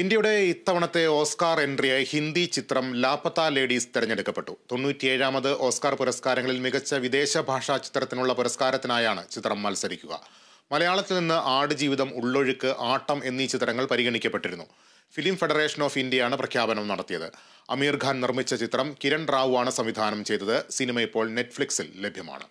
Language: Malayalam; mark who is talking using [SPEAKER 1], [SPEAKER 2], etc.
[SPEAKER 1] ഇന്ത്യയുടെ ഇത്തവണത്തെ ഓസ്കാർ എൻട്രിയായി ഹിന്ദി ചിത്രം ലാപ്പത്ത ലേഡീസ് തെരഞ്ഞെടുക്കപ്പെട്ടു തൊണ്ണൂറ്റിയേഴാമത് ഓസ്കാർ പുരസ്കാരങ്ങളിൽ മികച്ച വിദേശ ഭാഷാ ചിത്രത്തിനുള്ള പുരസ്കാരത്തിനായാണ് ചിത്രം മത്സരിക്കുക മലയാളത്തിൽ നിന്ന് ആടുജീവിതം ഉള്ളൊഴുക്ക് ആട്ടം എന്നീ ചിത്രങ്ങൾ പരിഗണിക്കപ്പെട്ടിരുന്നു ഫിലിം ഫെഡറേഷൻ ഓഫ് ഇന്ത്യയാണ് പ്രഖ്യാപനം നടത്തിയത് അമീർ ഖാൻ നിർമ്മിച്ച ചിത്രം കിരൺ റാവു ആണ് സംവിധാനം ചെയ്തത് സിനിമ ഇപ്പോൾ നെറ്റ്ഫ്ലിക്സിൽ ലഭ്യമാണ്